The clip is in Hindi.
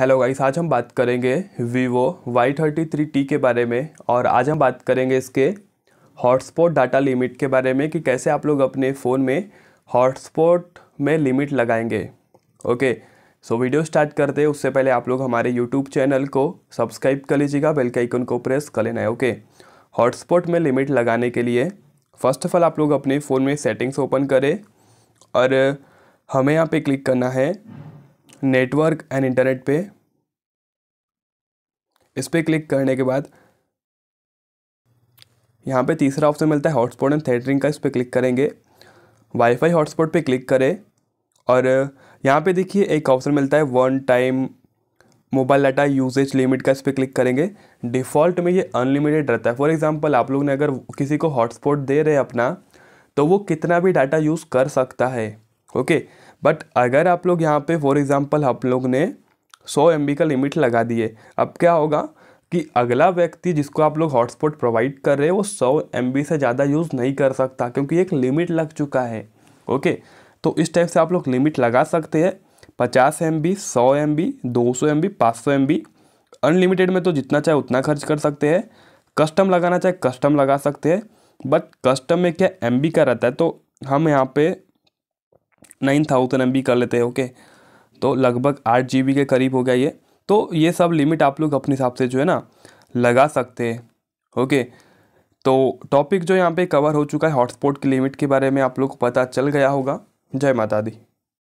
हेलो गाइस आज हम बात करेंगे Vivo Y thirty three T के बारे में और आज हम बात करेंगे इसके हॉटस्पॉट डाटा लिमिट के बारे में कि कैसे आप लोग अपने फ़ोन में हॉटस्पॉट में लिमिट लगाएंगे ओके सो वीडियो स्टार्ट करते हैं उससे पहले आप लोग हमारे यूट्यूब चैनल को सब्सक्राइब कर लीजिएगा बेल के आइकन को प्रेस कर लेना है ओके हॉटस्पॉट में लिमिट लगाने के लिए फ़र्स्ट ऑफ़ ऑल आप लोग अपने फ़ोन में सेटिंग्स ओपन करें और हमें यहाँ पर क्लिक करना है नेटवर्क एंड इंटरनेट पे इस पर क्लिक करने के बाद यहाँ पे तीसरा ऑप्शन मिलता है हॉटस्पॉट एंड थेटरिंग का इस पर क्लिक करेंगे वाईफाई हॉटस्पॉट पे क्लिक करें और यहाँ पे देखिए एक ऑप्शन मिलता है one time mobile data usage limit का इस पर क्लिक करेंगे डिफ़ॉल्ट में ये अनलिमिटेड रहता है फॉर एग्जांपल आप लोग ने अगर किसी को हॉटस्पॉट दे रहे अपना तो वो कितना भी डाटा यूज़ कर सकता है ओके बट अगर आप लोग यहाँ पे फॉर एग्ज़ाम्पल आप लोग ने 100 एम का लिमिट लगा दिए अब क्या होगा कि अगला व्यक्ति जिसको आप लोग हॉटस्पॉट प्रोवाइड कर रहे हैं वो 100 एम से ज़्यादा यूज़ नहीं कर सकता क्योंकि एक लिमिट लग चुका है ओके तो इस टाइप से आप लोग लिमिट लगा सकते हैं पचास एम बी सौ एम बी दो सौ एम बी पाँच सौ एम बी अनलिमिटेड में तो जितना चाहे उतना खर्च कर सकते हैं कस्टम लगाना चाहे कस्टम लगा सकते हैं बट कस्टम में क्या एम बी का रहता है तो हम यहाँ पे नाइन थाउजेंड एम कर लेते हैं ओके तो लगभग आठ जी के करीब हो गया ये तो ये सब लिमिट आप लोग अपने हिसाब से जो है ना लगा सकते हैं ओके तो टॉपिक जो यहाँ पे कवर हो चुका है हॉटस्पॉट की लिमिट के बारे में आप लोग को पता चल गया होगा जय माता दी